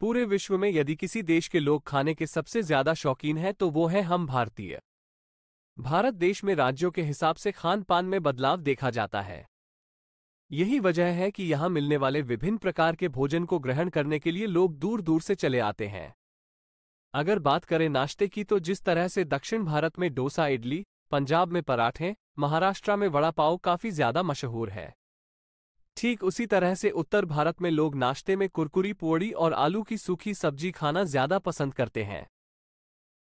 पूरे विश्व में यदि किसी देश के लोग खाने के सबसे ज्यादा शौकीन हैं तो वो है हम भारतीय भारत देश में राज्यों के हिसाब से खान पान में बदलाव देखा जाता है यही वजह है कि यहाँ मिलने वाले विभिन्न प्रकार के भोजन को ग्रहण करने के लिए लोग दूर दूर से चले आते हैं अगर बात करें नाश्ते की तो जिस तरह से दक्षिण भारत में डोसा इडली पंजाब में पराठे महाराष्ट्र में वड़ा पाव काफी ज्यादा मशहूर है ठीक उसी तरह से उत्तर भारत में लोग नाश्ते में कुरकुरी पोड़ी और आलू की सूखी सब्जी खाना ज्यादा पसंद करते हैं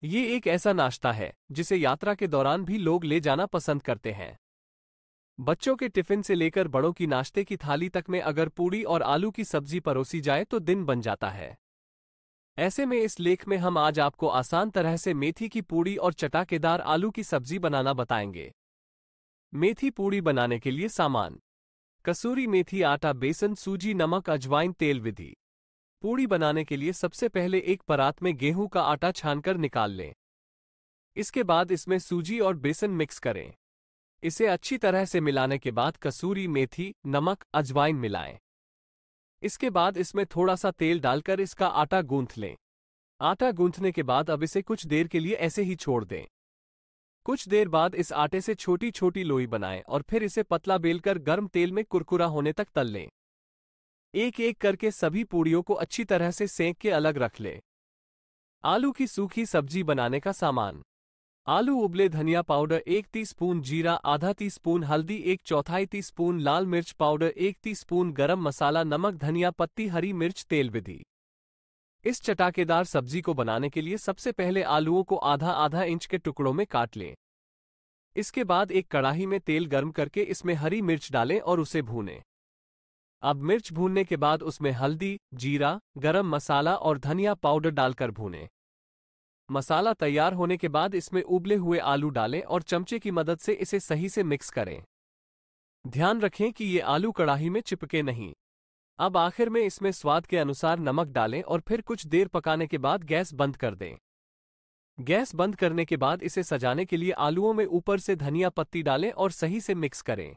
ये एक ऐसा नाश्ता है जिसे यात्रा के दौरान भी लोग ले जाना पसंद करते हैं बच्चों के टिफिन से लेकर बड़ों की नाश्ते की थाली तक में अगर पूड़ी और आलू की सब्जी परोसी जाए तो दिन बन जाता है ऐसे में इस लेख में हम आज आपको आसान तरह से मेथी की पूड़ी और चटाकेदार आलू की सब्जी बनाना बताएंगे मेथी पूड़ी बनाने के लिए सामान कसूरी मेथी आटा बेसन सूजी नमक अजवाइन तेल विधि पूड़ी बनाने के लिए सबसे पहले एक परात में गेहूं का आटा छानकर निकाल लें इसके बाद इसमें सूजी और बेसन मिक्स करें इसे अच्छी तरह से मिलाने के बाद कसूरी मेथी नमक अजवाइन मिलाएं इसके बाद इसमें थोड़ा सा तेल डालकर इसका आटा गूंथ लें आटा गूंथने के बाद अब इसे कुछ देर के लिए ऐसे ही छोड़ दें कुछ देर बाद इस आटे से छोटी छोटी लोई बनाएं और फिर इसे पतला बेलकर गर्म तेल में कुरकुरा होने तक तल लें एक एक करके सभी पूड़ियों को अच्छी तरह से सेंक के अलग रख लें आलू की सूखी सब्जी बनाने का सामान आलू उबले धनिया पाउडर एक टीस्पून जीरा आधा टीस्पून हल्दी एक चौथाई टीस्पून लाल मिर्च पाउडर एक टीस्पून गरम मसाला नमक धनिया पत्ती हरी मिर्च तेल विधि इस चटाकेदार सब्जी को बनाने के लिए सबसे पहले आलूओं को आधा आधा इंच के टुकड़ों में काट लें इसके बाद एक कड़ाही में तेल गर्म करके इसमें हरी मिर्च डालें और उसे भूनें अब मिर्च भूनने के बाद उसमें हल्दी जीरा गरम मसाला और धनिया पाउडर डालकर भूनें मसाला तैयार होने के बाद इसमें उबले हुए आलू डालें और चमचे की मदद से इसे सही से मिक्स करें ध्यान रखें कि ये आलू कड़ाही में चिपके नहीं अब आखिर में इसमें स्वाद के अनुसार नमक डालें और फिर कुछ देर पकाने के बाद गैस बंद कर दें गैस बंद करने के बाद इसे सजाने के लिए आलूओं में ऊपर से धनिया पत्ती डालें और सही से मिक्स करें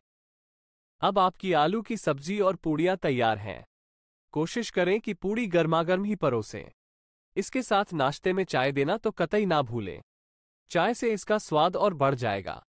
अब आपकी आलू की सब्जी और पूड़ियाँ तैयार हैं कोशिश करें कि पूड़ी गर्मागर्म ही परोसें इसके साथ नाश्ते में चाय देना तो कतई ना भूलें चाय से इसका स्वाद और बढ़ जाएगा